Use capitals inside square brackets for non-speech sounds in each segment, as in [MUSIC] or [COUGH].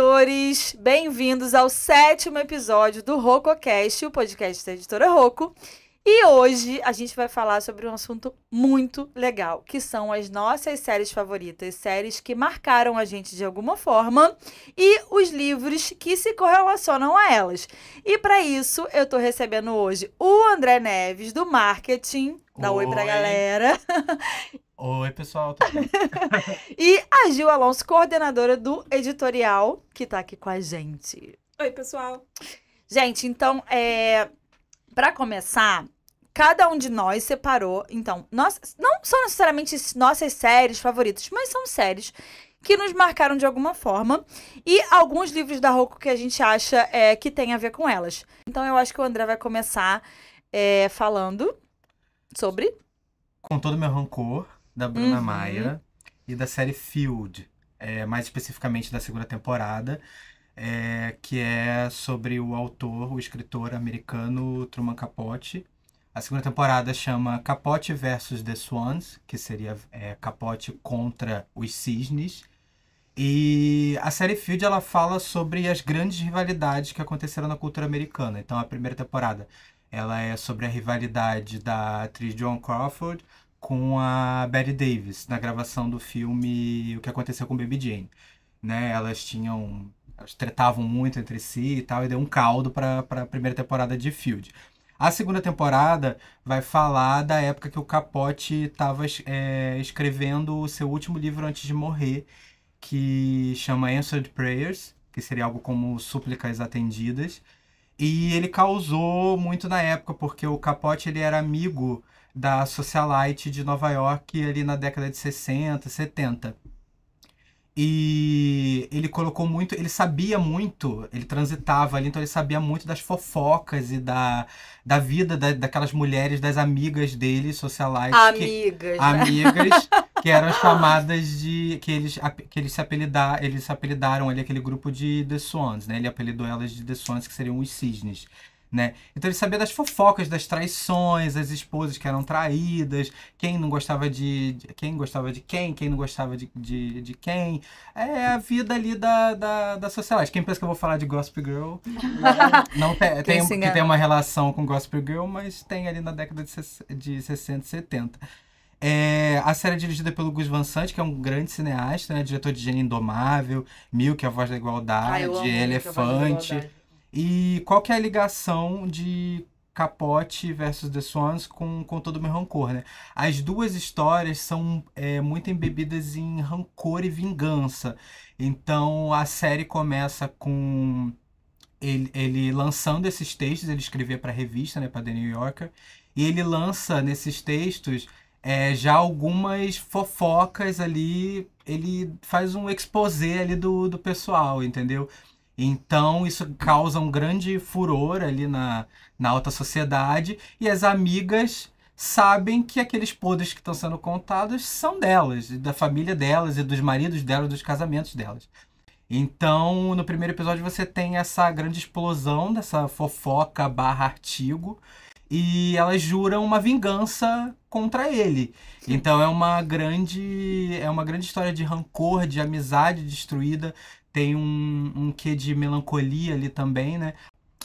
leitores! Bem-vindos ao sétimo episódio do RocoCast, o podcast da editora Roco. E hoje a gente vai falar sobre um assunto muito legal, que são as nossas séries favoritas, séries que marcaram a gente de alguma forma e os livros que se correlacionam a elas. E para isso, eu estou recebendo hoje o André Neves do marketing, dá oi, oi pra galera, [LAUGHS] Oi, pessoal. [LAUGHS] e a Gil Alonso, coordenadora do editorial, que está aqui com a gente. Oi, pessoal. Gente, então, é... para começar, cada um de nós separou. Então, nós... não são necessariamente nossas séries favoritas, mas são séries que nos marcaram de alguma forma e alguns livros da Rocco que a gente acha é, que tem a ver com elas. Então eu acho que o André vai começar é, falando sobre. Com todo meu rancor, da Bruna uhum. Maia e da série Field, é, mais especificamente da segunda temporada, é, que é sobre o autor, o escritor americano Truman Capote. A segunda temporada chama Capote versus The Swans, que seria é, Capote contra os Cisnes. E a série Field ela fala sobre as grandes rivalidades que aconteceram na cultura americana. Então a primeira temporada ela é sobre a rivalidade da atriz Joan Crawford com a Betty Davis na gravação do filme O que aconteceu com Baby Jane, né? Elas tinham elas tretavam muito entre si e tal e deu um caldo para a primeira temporada de Field. A segunda temporada vai falar da época que o Capote estava é, escrevendo o seu último livro antes de morrer, que chama Answered Prayers, que seria algo como súplicas atendidas. E ele causou muito na época, porque o Capote ele era amigo da socialite de Nova York ali na década de 60, 70. E ele colocou muito, ele sabia muito, ele transitava ali, então ele sabia muito das fofocas e da, da vida da, daquelas mulheres, das amigas dele, socialites. Amigas. Que, né? Amigas, que eram [LAUGHS] chamadas de. que eles, que eles, se apelidar, eles se apelidaram ali aquele grupo de The Swans, né? Ele apelidou elas de The Swans, que seriam os cisnes né? Então ele sabia das fofocas, das traições, as esposas que eram traídas, quem não gostava de, quem gostava de quem, quem não gostava de, de, de, quem. É a vida ali da, da, da sociedade. Quem pensa que eu vou falar de Gossip Girl? [LAUGHS] não tem, tem, que tem uma relação com Gossip Girl, mas tem ali na década de, de 60 e 70. É, a série é dirigida pelo Gus Van Sant, que é um grande cineasta, né? Diretor de Gênio Indomável, Mil, que a voz da igualdade, ah, Elefante. E qual que é a ligação de Capote versus The Swans com, com todo o meu rancor, né? As duas histórias são é, muito embebidas em rancor e vingança. Então a série começa com ele, ele lançando esses textos, ele escrevia para a revista, né, para The New Yorker, e ele lança nesses textos é, já algumas fofocas ali, ele faz um exposé ali do, do pessoal, entendeu? Então isso causa um grande furor ali na, na alta sociedade e as amigas sabem que aqueles podres que estão sendo contados são delas, da família delas e dos maridos delas, dos casamentos delas. Então, no primeiro episódio você tem essa grande explosão dessa fofoca barra artigo e elas juram uma vingança contra ele. Então é uma grande é uma grande história de rancor, de amizade destruída, tem um, um quê de melancolia ali também, né?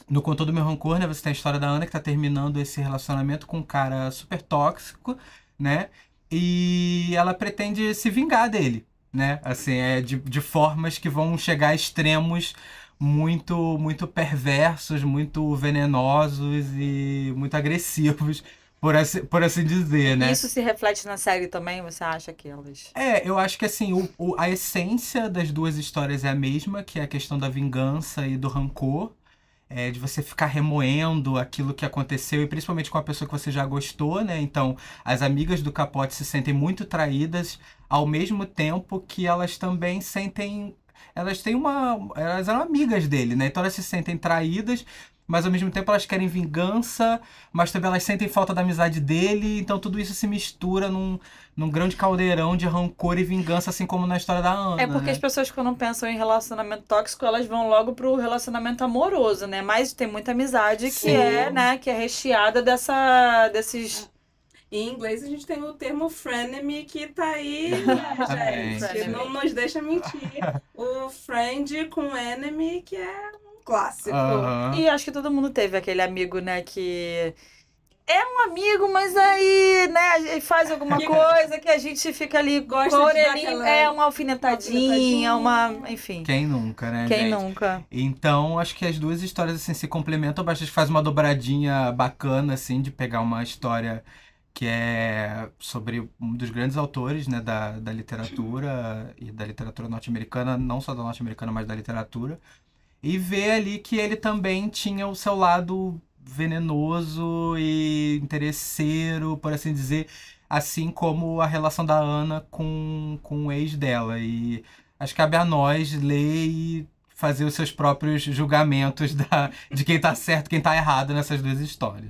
No conto do Meu Rancor, né, você tem a história da Ana que tá terminando esse relacionamento com um cara super tóxico, né? E ela pretende se vingar dele, né? Assim, é de, de formas que vão chegar a extremos muito, muito perversos, muito venenosos e muito agressivos por assim, por assim dizer, né? Isso se reflete na série também, você acha que elas. É, eu acho que assim, o, o, a essência das duas histórias é a mesma, que é a questão da vingança e do rancor. É, de você ficar remoendo aquilo que aconteceu, e principalmente com a pessoa que você já gostou, né? Então, as amigas do capote se sentem muito traídas, ao mesmo tempo que elas também sentem elas têm uma. Elas eram amigas dele, né? Então elas se sentem traídas, mas ao mesmo tempo elas querem vingança, mas também elas sentem falta da amizade dele, então tudo isso se mistura num, num grande caldeirão de rancor e vingança, assim como na história da Ana. É porque né? as pessoas quando pensam em relacionamento tóxico, elas vão logo pro relacionamento amoroso, né? Mas tem muita amizade Sim. que é, né, que é recheada dessa desses em inglês a gente tem o termo frenemy que tá aí, [LAUGHS] né, gente? não nos deixa mentir. [LAUGHS] O friend com enemy, que é um clássico. E acho que todo mundo teve aquele amigo, né, que é um amigo, mas aí, né, faz alguma coisa que a gente fica ali gosta de aquela... é uma alfinetadinha, uma, enfim. Quem nunca, né? Quem gente? nunca. Então, acho que as duas histórias assim se complementam bastante, faz uma dobradinha bacana assim de pegar uma história que é sobre um dos grandes autores né, da, da literatura e da literatura norte-americana, não só da norte-americana, mas da literatura. E vê ali que ele também tinha o seu lado venenoso e interesseiro, por assim dizer, assim como a relação da Ana com, com o ex dela. E acho que cabe a nós ler e fazer os seus próprios julgamentos da, de quem está certo e quem está errado nessas duas histórias.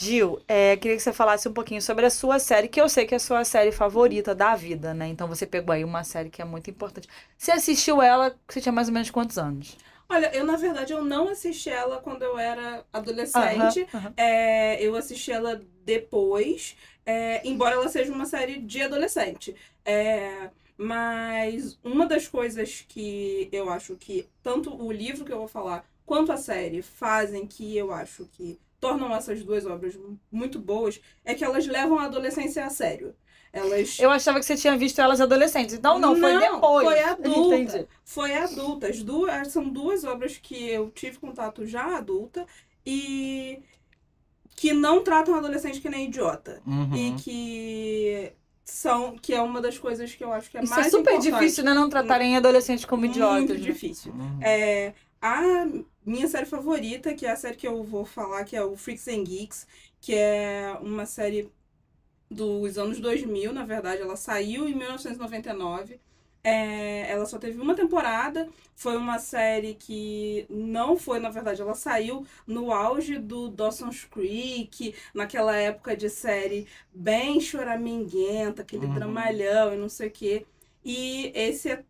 Gil, é, queria que você falasse um pouquinho sobre a sua série, que eu sei que é a sua série favorita da vida, né? Então você pegou aí uma série que é muito importante. Você assistiu ela, você tinha mais ou menos quantos anos? Olha, eu na verdade eu não assisti ela quando eu era adolescente. Uhum, uhum. É, eu assisti ela depois, é, embora ela seja uma série de adolescente. É, mas uma das coisas que eu acho que tanto o livro que eu vou falar quanto a série fazem que eu acho que tornam essas duas obras muito boas é que elas levam a adolescência a sério. Elas... Eu achava que você tinha visto elas adolescentes. Então, não, não foi depois. Foi adulta. Entendi. Foi adulta. As duas, são duas obras que eu tive contato já adulta e que não tratam adolescente que nem idiota. Uhum. E que são que é uma das coisas que eu acho que é Isso é mais é super difícil, né? Não tratarem adolescentes como idiotas. Muito né? difícil. Uhum. É, a minha série favorita, que é a série que eu vou falar, que é o Freaks and Geeks, que é uma série dos anos 2000, na verdade, ela saiu em 1999. É, ela só teve uma temporada, foi uma série que não foi, na verdade, ela saiu no auge do Dawson's Creek, naquela época de série bem choraminguenta, aquele uhum. dramalhão e não sei o quê. E esse é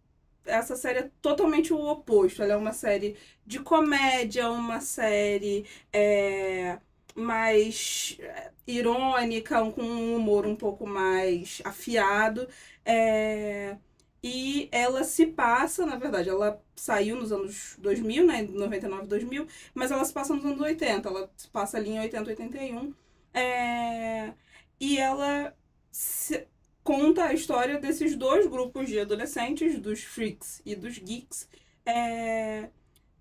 essa série é totalmente o oposto. Ela é uma série de comédia, uma série é, mais é, irônica, com um humor um pouco mais afiado. É, e ela se passa, na verdade, ela saiu nos anos 2000, né? 99, 2000, mas ela se passa nos anos 80. Ela se passa ali em 80, 81. É, e ela se, conta a história desses dois grupos de adolescentes, dos freaks e dos geeks, é,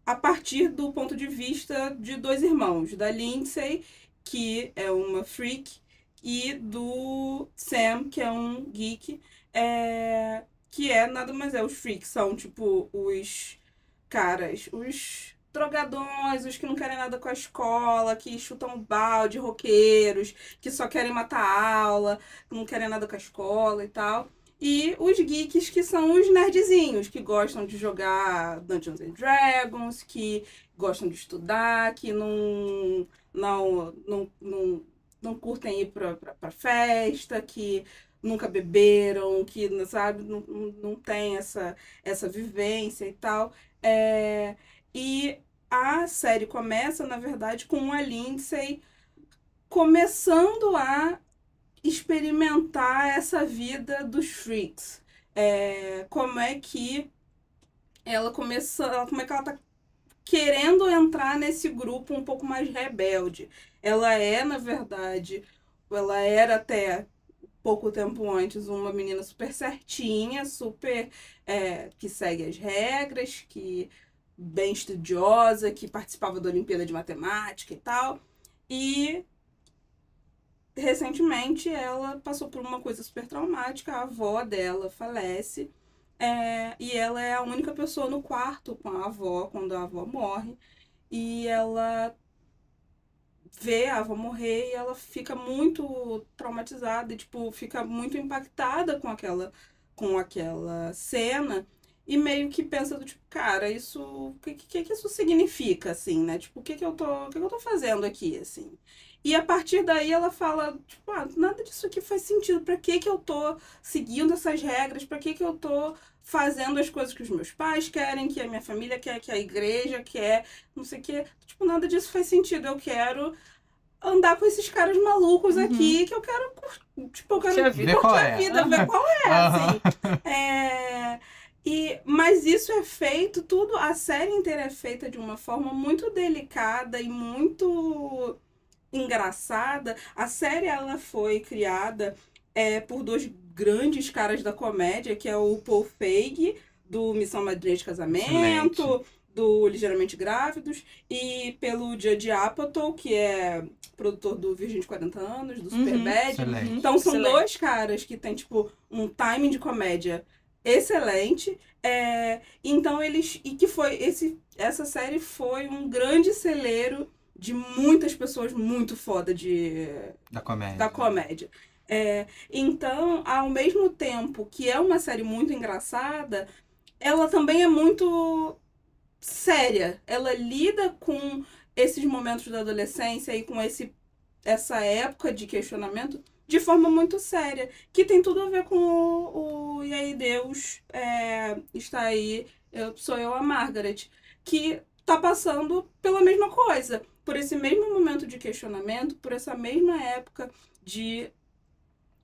a partir do ponto de vista de dois irmãos, da Lindsay, que é uma freak, e do Sam, que é um geek, é, que é nada mais é os freaks, são tipo os caras, os drogadões, os que não querem nada com a escola, que chutam balde, roqueiros, que só querem matar a aula, que não querem nada com a escola e tal. E os geeks, que são os nerdzinhos, que gostam de jogar Dungeons and Dragons, que gostam de estudar, que não, não, não, não, não curtem ir pra, pra, pra festa, que nunca beberam, que, sabe, não, não tem essa, essa vivência e tal. É, e a série começa, na verdade, com a Lindsay começando a experimentar essa vida dos freaks. É, como é que ela começa, como é que ela tá querendo entrar nesse grupo um pouco mais rebelde. Ela é, na verdade, ela era até pouco tempo antes uma menina super certinha, super é, que segue as regras, que bem estudiosa, que participava da Olimpíada de Matemática e tal. E recentemente ela passou por uma coisa super traumática, a avó dela falece. É, e ela é a única pessoa no quarto com a avó, quando a avó morre. E ela vê a avó morrer e ela fica muito traumatizada, tipo, fica muito impactada com aquela, com aquela cena e meio que pensa do tipo, cara, isso, o que, que, que isso significa, assim, né? Tipo, o que que eu tô, que, que eu tô fazendo aqui, assim? E a partir daí ela fala, tipo, ah, nada disso aqui faz sentido, para que que eu tô seguindo essas regras? Para que que eu tô fazendo as coisas que os meus pais querem, que a minha família quer, que a igreja quer, não sei o quê. Tipo, nada disso faz sentido. Eu quero andar com esses caras malucos uhum. aqui, que eu quero, tipo, eu quero curtir a é. vida, ver qual é, uhum. ver qual é assim. É e, mas isso é feito, tudo, a série inteira é feita de uma forma muito delicada e muito engraçada. A série ela foi criada é, por dois grandes caras da comédia, que é o Paul Feig, do Missão Madrinha de Casamento, Excelente. do Ligeiramente Grávidos, e pelo Judd Apatow, que é produtor do Virgem de 40 Anos, do uhum. Superbad. Uhum. Então são Excelente. dois caras que têm, tipo, um timing de comédia excelente. É, então eles e que foi esse essa série foi um grande celeiro de muitas pessoas muito foda de da comédia. Da comédia. É, então, ao mesmo tempo que é uma série muito engraçada, ela também é muito séria. Ela lida com esses momentos da adolescência e com esse essa época de questionamento de forma muito séria, que tem tudo a ver com o, o E aí Deus é, está aí, eu, sou eu a Margaret, que está passando pela mesma coisa, por esse mesmo momento de questionamento, por essa mesma época de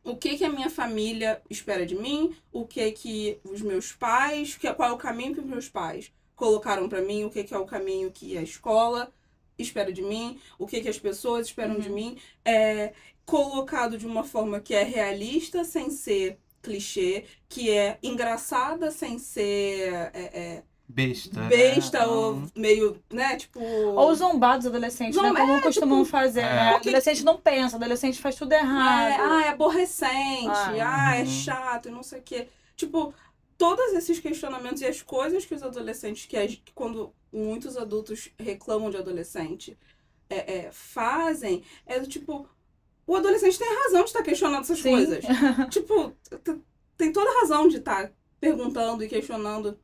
o que que a minha família espera de mim, o que é que os meus pais, que, qual é o caminho que os meus pais colocaram para mim, o que é que é o caminho que a escola espera de mim, o que, que as pessoas esperam uhum. de mim, é colocado de uma forma que é realista sem ser clichê, que é engraçada sem ser é, é, besta. Né? Besta né? ou uhum. meio, né, tipo... Ou zombar dos adolescentes, Zomb... né, como é, tipo, costumam tipo... fazer, é. né? Adolescente não pensa, adolescente faz tudo errado. É, ah, é aborrecente, ah, ah é uhum. é chato, não sei o quê. Tipo, todos esses questionamentos e as coisas que os adolescentes, que, as, que quando muitos adultos reclamam de adolescente, é, é, fazem, é do tipo, o adolescente tem razão de estar tá questionando essas Sim. coisas. [LAUGHS] tipo, tem toda razão de estar tá perguntando e questionando.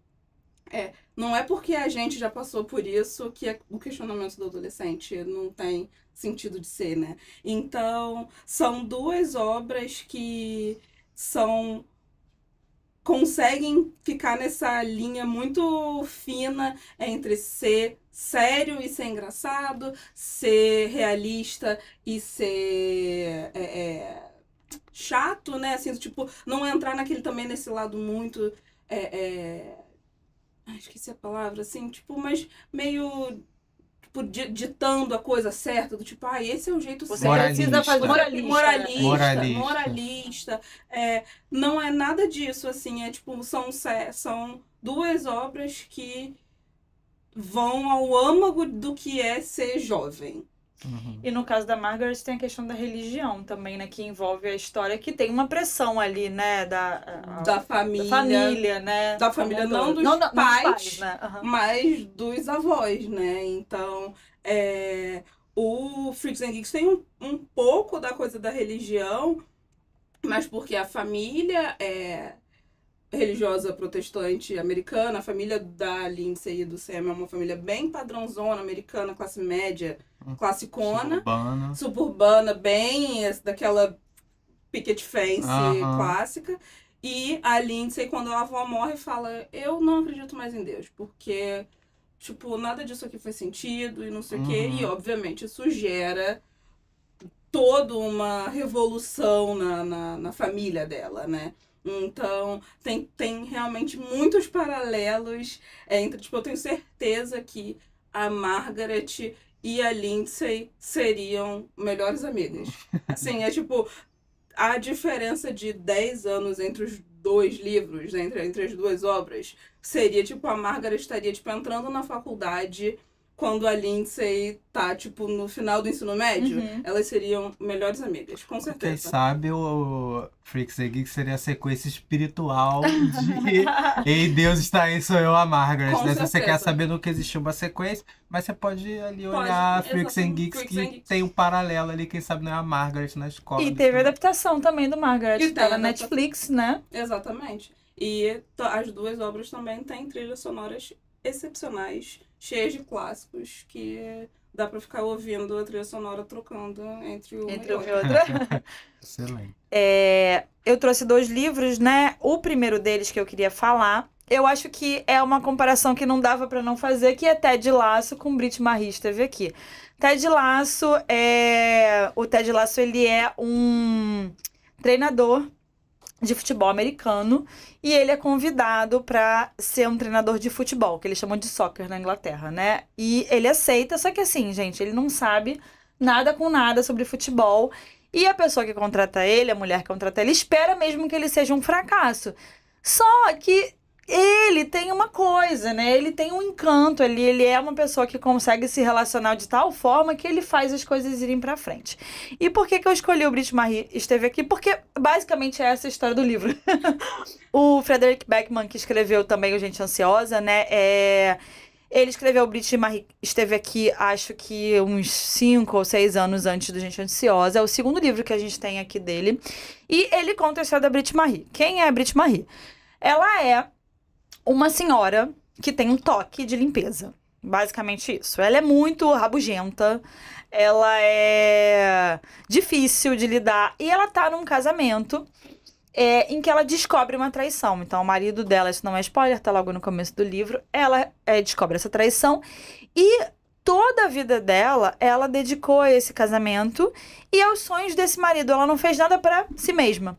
É, não é porque a gente já passou por isso que é o questionamento do adolescente não tem sentido de ser, né? Então, são duas obras que são conseguem ficar nessa linha muito fina entre ser sério e ser engraçado, ser realista e ser é, é, chato, né? Assim, tipo, não entrar naquele também nesse lado muito. É, é... Ai, esqueci a palavra, assim, tipo, mas meio tipo, ditando a coisa certa, do tipo, ah, esse é o jeito Você certo. Você precisa fazer moralista. Moralista, moralista. moralista. É, não é nada disso, assim, é tipo, são, são duas obras que vão ao âmago do que é ser jovem. Uhum. E no caso da Margaret tem a questão da religião também, né? Que envolve a história que tem uma pressão ali, né? Da, a, da família. Da família, né? Da família, não dos, não, não, pais, pais, né? Uhum. mas dos avós, né? Então, é, o Freaks and Geeks tem um, um pouco da coisa da religião, mas porque a família é religiosa protestante americana. A família da Lindsay e do Sam é uma família bem padrãozona, americana, classe média, hum. classicona. Suburbana. Suburbana, bem daquela picket fence clássica. E a Lindsay, quando a avó morre, fala: Eu não acredito mais em Deus, porque, tipo, nada disso aqui faz sentido e não sei o quê. E, uhum. obviamente, isso gera toda uma revolução na, na, na família dela, né? Então, tem, tem realmente muitos paralelos é, entre. Tipo, eu tenho certeza que a Margaret e a Lindsay seriam melhores amigas. [LAUGHS] Assim, é tipo. A diferença de 10 anos entre os dois livros, né, entre, entre as duas obras, seria tipo: a Margaret estaria tipo, entrando na faculdade quando a Lindsay tá, tipo, no final do ensino médio, uhum. elas seriam melhores amigas, com certeza. Quem sabe o Freaks and Geeks seria a sequência espiritual [LAUGHS] de Ei, Deus está aí, sou eu, a Margaret. Né? Se você quer saber no que existiu uma sequência, mas você pode ali pode, olhar Freaks and Geeks, Freaks que and Geeks. tem um paralelo ali, quem sabe não é a Margaret na escola. E teve a adaptação também do Margaret, e pela tá Netflix, né? Exatamente. E as duas obras também têm trilhas sonoras excepcionais cheias de clássicos que dá para ficar ouvindo a trilha sonora trocando entre uma entre e outra. outra. [LAUGHS] Excelente. É, eu trouxe dois livros, né? O primeiro deles que eu queria falar, eu acho que é uma comparação que não dava para não fazer, que é Ted Lasso com Brit Marie esteve aqui. Ted Lasso é, o Ted Lasso ele é um treinador de futebol americano e ele é convidado para ser um treinador de futebol, que eles chamam de soccer na Inglaterra, né? E ele aceita, só que assim, gente, ele não sabe nada com nada sobre futebol. E a pessoa que contrata ele, a mulher que contrata ele, espera mesmo que ele seja um fracasso. Só que ele tem uma coisa, né? Ele tem um encanto ali, ele é uma pessoa que consegue se relacionar de tal forma que ele faz as coisas irem para frente. E por que, que eu escolhi o Brit Marie esteve aqui? Porque basicamente é essa a história do livro. [LAUGHS] o Frederick Beckman, que escreveu também o Gente Ansiosa, né? É... Ele escreveu o Brit Marie esteve aqui, acho que uns 5 ou 6 anos antes do Gente Ansiosa. É o segundo livro que a gente tem aqui dele. E ele conta a história da Brit Marie. Quem é a Brit Marie? Ela é uma senhora que tem um toque de limpeza. Basicamente isso. Ela é muito rabugenta, ela é difícil de lidar e ela tá num casamento é, em que ela descobre uma traição. Então, o marido dela, isso não é spoiler, tá logo no começo do livro, ela é, descobre essa traição e toda a vida dela ela dedicou a esse casamento e aos sonhos desse marido. Ela não fez nada para si mesma.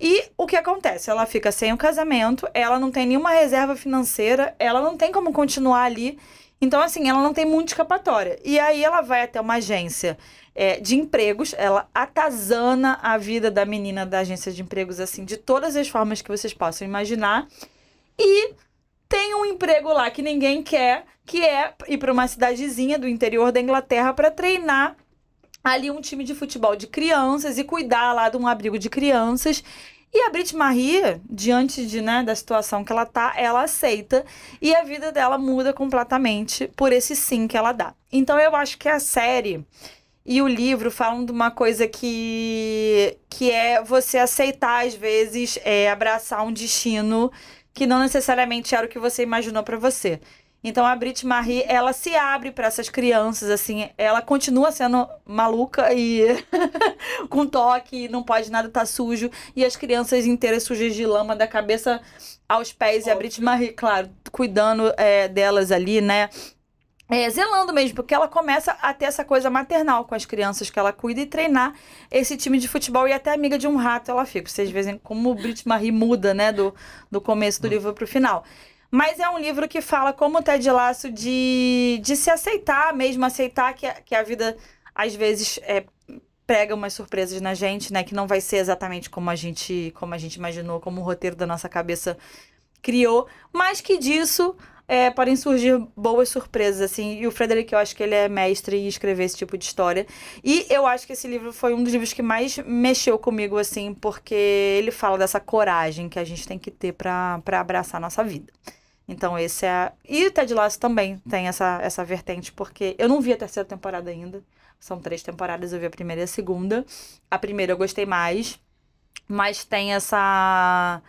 E o que acontece? Ela fica sem o casamento, ela não tem nenhuma reserva financeira, ela não tem como continuar ali. Então, assim, ela não tem muita escapatória. E aí ela vai até uma agência é, de empregos, ela atazana a vida da menina da agência de empregos, assim, de todas as formas que vocês possam imaginar. E tem um emprego lá que ninguém quer, que é ir para uma cidadezinha do interior da Inglaterra para treinar ali um time de futebol de crianças e cuidar lá de um abrigo de crianças. E a Brit Marie, diante de, né, da situação que ela tá, ela aceita e a vida dela muda completamente por esse sim que ela dá. Então eu acho que a série e o livro falam de uma coisa que que é você aceitar às vezes é, abraçar um destino que não necessariamente era o que você imaginou para você. Então a Brit Marie, ela se abre para essas crianças, assim, ela continua sendo maluca e [LAUGHS] com toque, não pode nada tá sujo, e as crianças inteiras sujas de lama da cabeça aos pés, Óbvio. e a Brit Marie, claro, cuidando é, delas ali, né? É, zelando mesmo, porque ela começa a ter essa coisa maternal com as crianças que ela cuida e treinar esse time de futebol e até amiga de um rato ela fica. Vocês veem como o Brit Marie muda, né, do, do começo do hum. livro pro final. Mas é um livro que fala como o tá Ted Lasso de, de se aceitar mesmo, aceitar que, que a vida às vezes é, prega umas surpresas na gente, né? Que não vai ser exatamente como a gente, como a gente imaginou, como o roteiro da nossa cabeça criou, mas que disso é, podem surgir boas surpresas, assim. E o Frederick, eu acho que ele é mestre em escrever esse tipo de história. E eu acho que esse livro foi um dos livros que mais mexeu comigo, assim, porque ele fala dessa coragem que a gente tem que ter para abraçar a nossa vida. Então, esse é. E E Ted Lasso também tem essa, essa vertente, porque eu não vi a terceira temporada ainda. São três temporadas, eu vi a primeira e a segunda. A primeira eu gostei mais, mas tem essa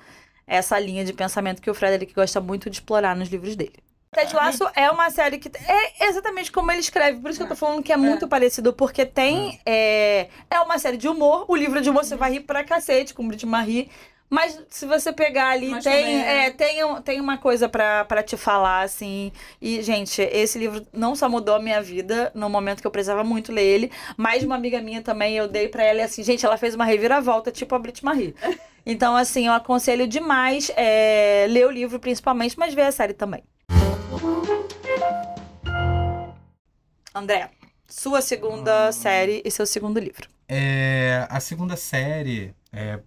essa linha de pensamento que o Frederick gosta muito de explorar nos livros dele. Ted é. Lasso é uma série que é exatamente como ele escreve, por isso que eu tô falando que é, é. muito parecido, porque tem. É. é, é uma série de humor, o livro de humor você uhum. vai rir pra cacete, com Brit Marie mas se você pegar ali, tem, também, é, é tem, tem uma coisa para te falar, assim. E, gente, esse livro não só mudou a minha vida no momento que eu precisava muito ler ele, mas uma amiga minha também, eu dei para ela e assim, gente, ela fez uma reviravolta, tipo a Brit Marie. [LAUGHS] Então, assim, eu aconselho demais é, ler o livro principalmente, mas ver a série também. André, sua segunda hum. série e seu segundo livro. É, a segunda série é,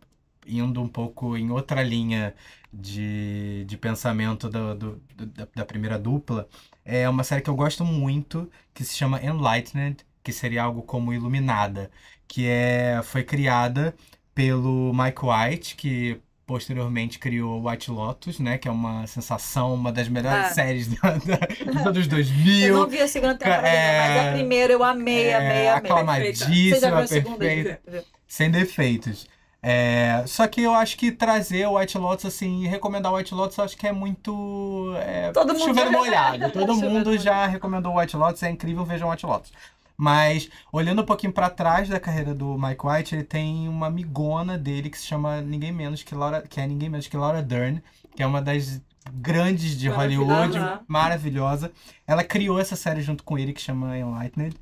indo um pouco em outra linha de, de pensamento do, do, do, da primeira dupla, é uma série que eu gosto muito, que se chama Enlightened, que seria algo como Iluminada, que é, foi criada pelo Mike White, que posteriormente criou White Lotus, né? Que é uma sensação, uma das melhores ah. séries da, [LAUGHS] da, dos anos 2000. Eu não vi a segunda temporada, é, mas a primeira eu amei, é, amei, amei. Aclamadíssima, perfeita. Perfeita, Sem defeitos. É, só que eu acho que trazer o White Lotus, assim, recomendar o White Lotus, eu acho que é muito. É, todo mundo chuveiro molhado. [LAUGHS] Todo mundo já recomendou o White Lotus, é incrível, vejam o White Lotus. Mas, olhando um pouquinho para trás da carreira do Mike White, ele tem uma amigona dele que se chama ninguém menos que Laura, que é ninguém menos que Laura Dern, que é uma das grandes de Hollywood, maravilhosa. Ela criou essa série junto com ele que chama Enlightened,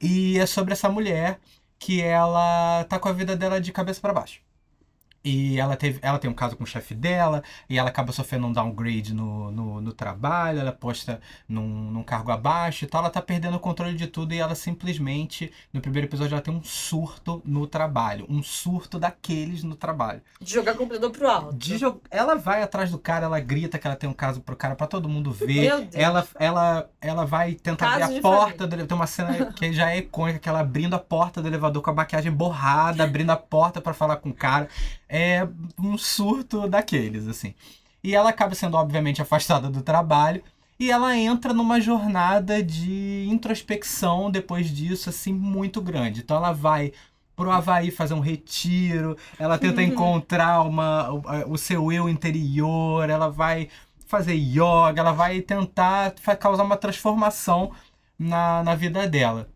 e é sobre essa mulher que ela tá com a vida dela de cabeça para baixo e ela, teve, ela tem um caso com o chefe dela, e ela acaba sofrendo um downgrade no, no, no trabalho, ela posta num, num, cargo abaixo e tal, ela tá perdendo o controle de tudo e ela simplesmente, no primeiro episódio, ela tem um surto no trabalho. Um surto daqueles no trabalho. De jogar o computador pro alto. De jo... Ela vai atrás do cara, ela grita que ela tem um caso pro cara para todo mundo ver. Meu Deus. Ela, ela, ela vai tentar caso abrir a porta do Tem uma cena que já é icônica, que ela abrindo a porta do elevador com a maquiagem borrada, abrindo a porta para falar com o cara é um surto daqueles, assim. E ela acaba sendo, obviamente, afastada do trabalho. E ela entra numa jornada de introspecção depois disso, assim, muito grande. Então ela vai pro Havaí fazer um retiro, ela tenta uhum. encontrar uma, o, o seu eu interior, ela vai fazer yoga, ela vai tentar causar uma transformação na, na vida dela.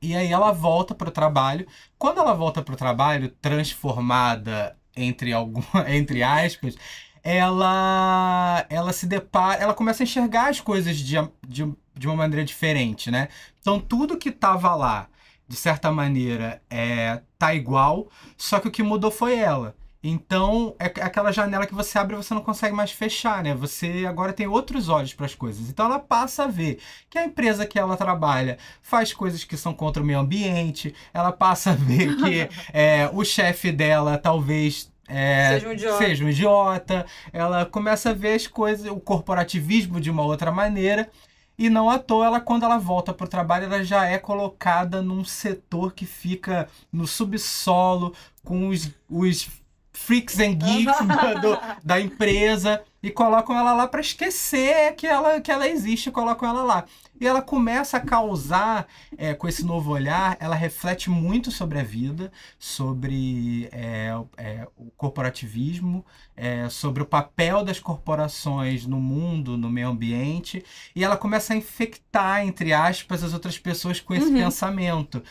E aí ela volta pro trabalho. Quando ela volta pro trabalho, transformada, entre alguma, [LAUGHS] entre aspas, ela ela se depara, ela começa a enxergar as coisas de, de, de uma maneira diferente, né? Então tudo que tava lá, de certa maneira, é tá igual, só que o que mudou foi ela. Então, é, é aquela janela que você abre e você não consegue mais fechar, né? Você agora tem outros olhos para as coisas. Então, ela passa a ver que a empresa que ela trabalha faz coisas que são contra o meio ambiente, ela passa a ver que [LAUGHS] é, o chefe dela talvez é, seja, um seja, um idiota. Ela começa a ver as coisas, o corporativismo de uma outra maneira. E não à toa, ela, quando ela volta para o trabalho, ela já é colocada num setor que fica no subsolo, com os, os freaks and geeks da, do, da empresa e colocam ela lá para esquecer que ela, que ela existe, colocam ela lá. E ela começa a causar, é, com esse novo olhar, ela reflete muito sobre a vida, sobre é, é, o corporativismo, é, sobre o papel das corporações no mundo, no meio ambiente, e ela começa a infectar, entre aspas, as outras pessoas com esse uhum. pensamento.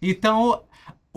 Então,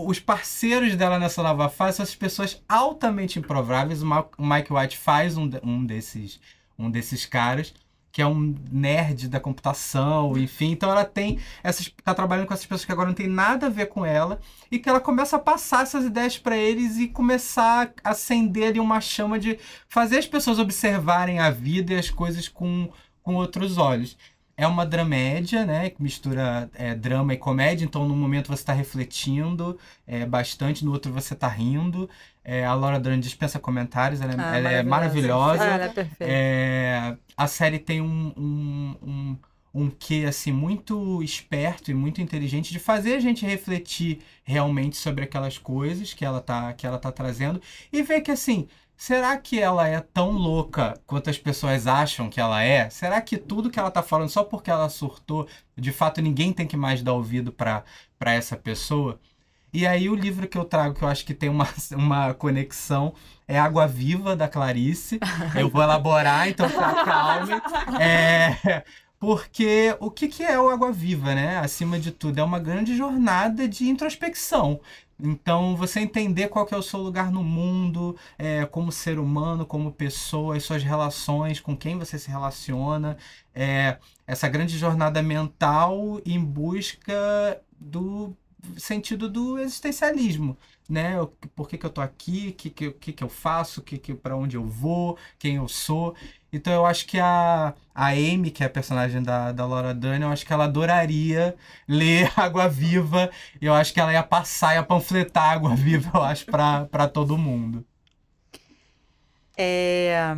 os parceiros dela nessa nova fase são as pessoas altamente improváveis. O Mike White faz um, um, desses, um desses caras, que é um nerd da computação, enfim. Então ela tem essas. tá trabalhando com essas pessoas que agora não tem nada a ver com ela. E que ela começa a passar essas ideias para eles e começar a acender ali uma chama de fazer as pessoas observarem a vida e as coisas com, com outros olhos. É uma dramédia, né? Que mistura é, drama e comédia. Então, num momento você está refletindo é, bastante, no outro você está rindo. É, a Laura Dern dispensa comentários, ela, é, ah, ela é maravilhosa. Ah, ela é perfeita. É, a série tem um, um, um um que assim muito esperto e muito inteligente de fazer a gente refletir realmente sobre aquelas coisas que ela tá que ela tá trazendo e ver que assim Será que ela é tão louca quanto as pessoas acham que ela é? Será que tudo que ela tá falando só porque ela surtou, de fato ninguém tem que mais dar ouvido para essa pessoa? E aí o livro que eu trago que eu acho que tem uma, [LAUGHS] uma conexão é Água Viva da Clarice. [LAUGHS] Eu vou elaborar, então fica calme. É, porque o que, que é o Água Viva, né? Acima de tudo, é uma grande jornada de introspecção. Então, você entender qual que é o seu lugar no mundo, é, como ser humano, como pessoa, as suas relações, com quem você se relaciona, é, essa grande jornada mental em busca do sentido do existencialismo, né? Por que, que eu tô aqui, o que, que, que, que eu faço, que, que, para onde eu vou, quem eu sou. Então eu acho que a, a Amy, que é a personagem da, da Laura Dern, eu acho que ela adoraria ler [LAUGHS] Água Viva. Eu acho que ela ia passar, ia panfletar Água Viva, eu acho, para todo mundo. É...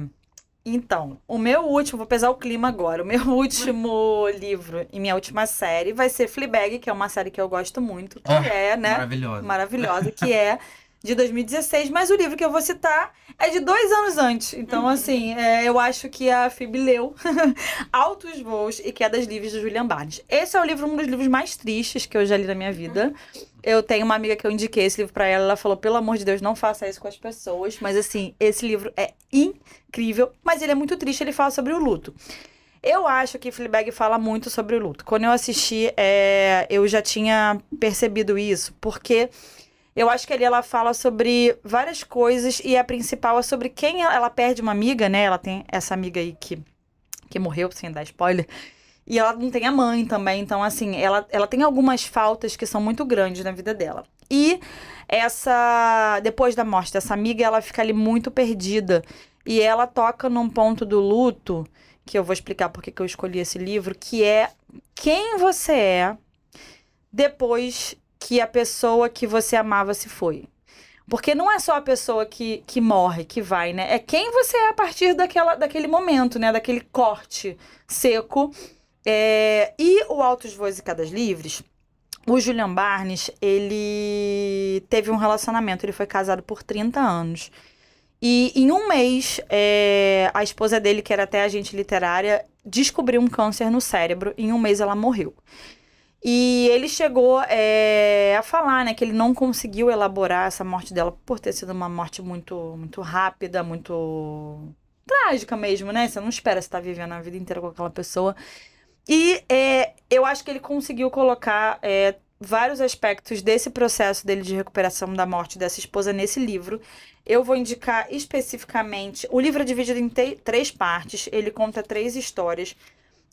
Então, o meu último, vou pesar o clima agora. O meu [LAUGHS] último livro e minha última série vai ser Fleabag, que é uma série que eu gosto muito, que ah, é, né? Maravilhosa. Maravilhosa, que é [LAUGHS] de 2016, mas o livro que eu vou citar é de dois anos antes. Então, uhum. assim, é, eu acho que a Fib leu [LAUGHS] Altos Voos e Quedas Livres de Julian Barnes. Esse é o livro, um dos livros mais tristes que eu já li na minha vida. Uhum. Eu tenho uma amiga que eu indiquei esse livro para ela, ela falou: pelo amor de Deus, não faça isso com as pessoas. Mas, assim, esse livro é incrível, mas ele é muito triste, ele fala sobre o luto. Eu acho que Fleabag fala muito sobre o luto. Quando eu assisti, é, eu já tinha percebido isso, porque eu acho que ali ela fala sobre várias coisas e a principal é sobre quem ela, ela perde uma amiga, né? Ela tem essa amiga aí que, que morreu, sem dar spoiler. E ela não tem a mãe também, então, assim, ela, ela tem algumas faltas que são muito grandes na vida dela. E essa. Depois da morte dessa amiga, ela fica ali muito perdida. E ela toca num ponto do luto, que eu vou explicar porque que eu escolhi esse livro, que é quem você é depois que a pessoa que você amava se foi. Porque não é só a pessoa que, que morre, que vai, né? É quem você é a partir daquela, daquele momento, né? Daquele corte seco. É... E o Altos Voos e Cadas Livres, o Julian Barnes, ele teve um relacionamento. Ele foi casado por 30 anos. E em um mês, é... a esposa dele, que era até agente literária, descobriu um câncer no cérebro. Em um mês ela morreu. E ele chegou é, a falar né, que ele não conseguiu elaborar essa morte dela por ter sido uma morte muito, muito rápida, muito trágica mesmo, né? Você não espera estar tá vivendo a vida inteira com aquela pessoa. E é, eu acho que ele conseguiu colocar é, vários aspectos desse processo dele de recuperação da morte dessa esposa nesse livro. Eu vou indicar especificamente. O livro é dividido em três partes, ele conta três histórias.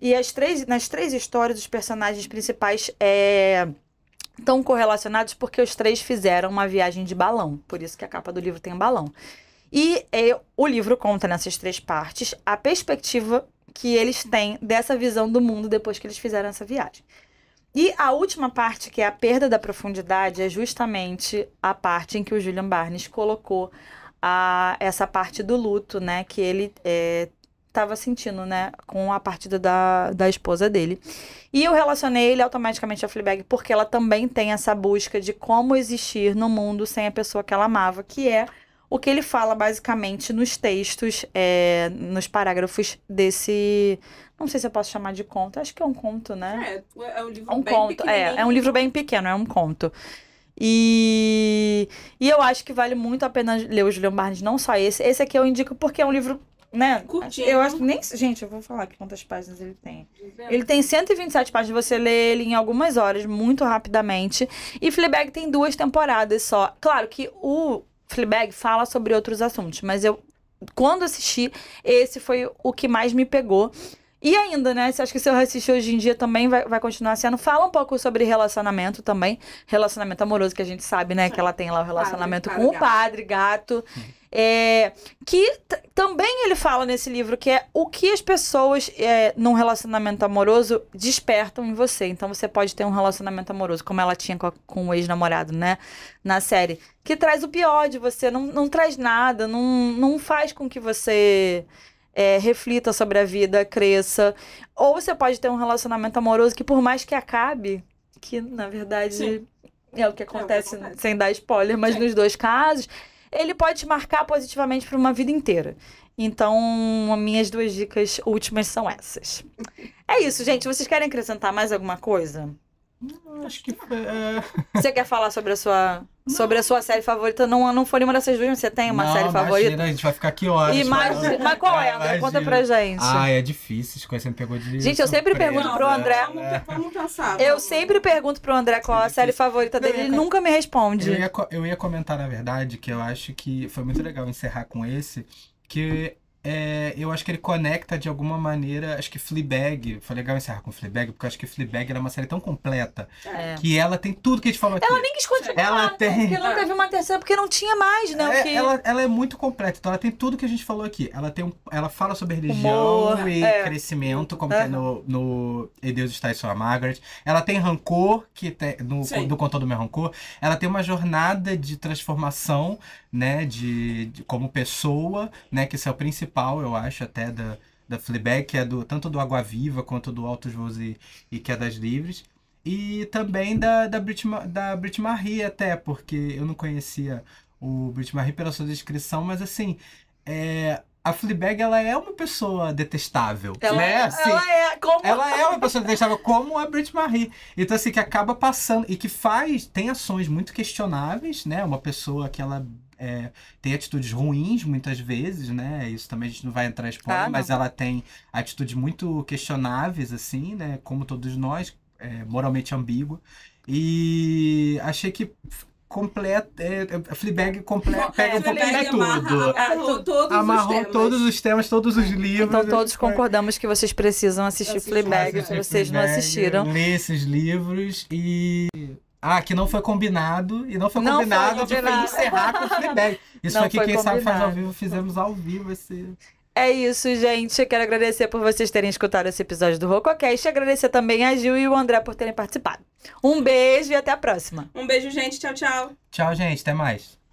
E as três, nas três histórias, os personagens principais é, estão correlacionados porque os três fizeram uma viagem de balão. Por isso que a capa do livro tem um balão. E é, o livro conta nessas três partes a perspectiva que eles têm dessa visão do mundo depois que eles fizeram essa viagem. E a última parte, que é a perda da profundidade, é justamente a parte em que o Julian Barnes colocou a, essa parte do luto, né? Que ele é, estava sentindo, né? Com a partida da, da esposa dele. E eu relacionei ele automaticamente a Fleabag, porque ela também tem essa busca de como existir no mundo sem a pessoa que ela amava, que é o que ele fala basicamente nos textos, é, nos parágrafos desse. Não sei se eu posso chamar de conto, acho que é um conto, né? É, é, é um livro um bem conto, é, é um livro bem pequeno, é um conto. E, e eu acho que vale muito a pena ler o Julian Barnes, não só esse. Esse aqui eu indico porque é um livro né? Curtinho. Eu acho que nem. Gente, eu vou falar aqui quantas páginas ele tem. Ele tem 127 páginas, você lê ele em algumas horas, muito rapidamente. E Fleabag tem duas temporadas só. Claro que o Fleabag fala sobre outros assuntos, mas eu, quando assisti, esse foi o que mais me pegou. E ainda, né? Você acha que se eu assistir hoje em dia também vai, vai continuar sendo? Fala um pouco sobre relacionamento também. Relacionamento amoroso, que a gente sabe, né? Que ela tem lá o relacionamento padre, com o padre, gato. É, que também ele fala nesse livro que é o que as pessoas é, num relacionamento amoroso despertam em você. Então você pode ter um relacionamento amoroso, como ela tinha com, a, com o ex-namorado, né? Na série. Que traz o pior de você, não, não traz nada, não, não faz com que você é, reflita sobre a vida, cresça. Ou você pode ter um relacionamento amoroso que, por mais que acabe, que na verdade é, é o que acontece, é né? o que acontece. sem dar spoiler, mas Sim. nos dois casos, ele pode te marcar positivamente para uma vida inteira. Então, minhas duas dicas últimas são essas. É isso, gente. Vocês querem acrescentar mais alguma coisa? Acho que. É... Você quer falar sobre a sua sobre a sua série favorita. Não, não foi nenhuma dessas duas, mas você tem uma não, série imagina, favorita? a gente vai ficar aqui horas. [LAUGHS] mas qual é, André? Conta pra gente. Ah, é difícil, se me pegou de Gente, eu sempre surpresa. pergunto pro André. Vamos é. pensar. Eu sempre pergunto pro André qual a série favorita dele, ele é nunca me responde. Eu ia, eu ia comentar, na verdade, que eu acho que foi muito legal encerrar com esse, que é, eu acho que ele conecta de alguma maneira, acho que Fleabag, foi legal encerrar com Fleabag, porque eu acho que Fleabag era uma série tão completa, é. que ela tem tudo que a gente falou aqui. Ela nem quis continuar, ela tem... porque não teve uma terceira, porque não tinha mais, né? É, ela, ela, é muito completa, então ela tem tudo que a gente falou aqui. Ela, tem um, ela fala sobre religião Humor, e é. crescimento, como tem é no, no E Deus está e sua Margaret. Ela tem rancor, que tem, no, do Contou do Meu Rancor. Ela tem uma jornada de transformação, né, de, de como pessoa, né, que isso é o principal principal, eu acho, até da, da Fleabag, que é do, tanto do Água Viva quanto do Altos Voos e, e Quedas Livres. E também da, da, Brit, da Brit Marie, até, porque eu não conhecia o Brit Marie pela sua descrição, mas assim, é, a Fleabag, ela é uma pessoa detestável. Ela, né? É, assim, ela é como... Ela é uma pessoa detestável, como a Brit Marie. Então, assim, que acaba passando e que faz, tem ações muito questionáveis, né? Uma pessoa que ela é, tem atitudes ruins muitas vezes, né? Isso também a gente não vai entrar spoiler, ah, mas ela tem atitudes muito questionáveis, assim, né? Como todos nós, é, moralmente ambígua. E achei que completa. É, é, Fleabag completa, pega é, um pouquinho de tudo. Amarrou, todos, os todos os temas, todos os livros. Então todos concordamos que vocês precisam assistir Fleabag, se vocês Fleabag, não assistiram. Lê esses livros e ah, que não foi combinado e não foi não combinado foi de encerrar com o feedback. Isso aqui, quem combinado. sabe faz ao vivo, fizemos ao vivo esse. É isso, gente. quero agradecer por vocês terem escutado esse episódio do RocoCast. Agradecer também a Gil e o André por terem participado. Um beijo e até a próxima. Um beijo, gente. Tchau, tchau. Tchau, gente. Até mais.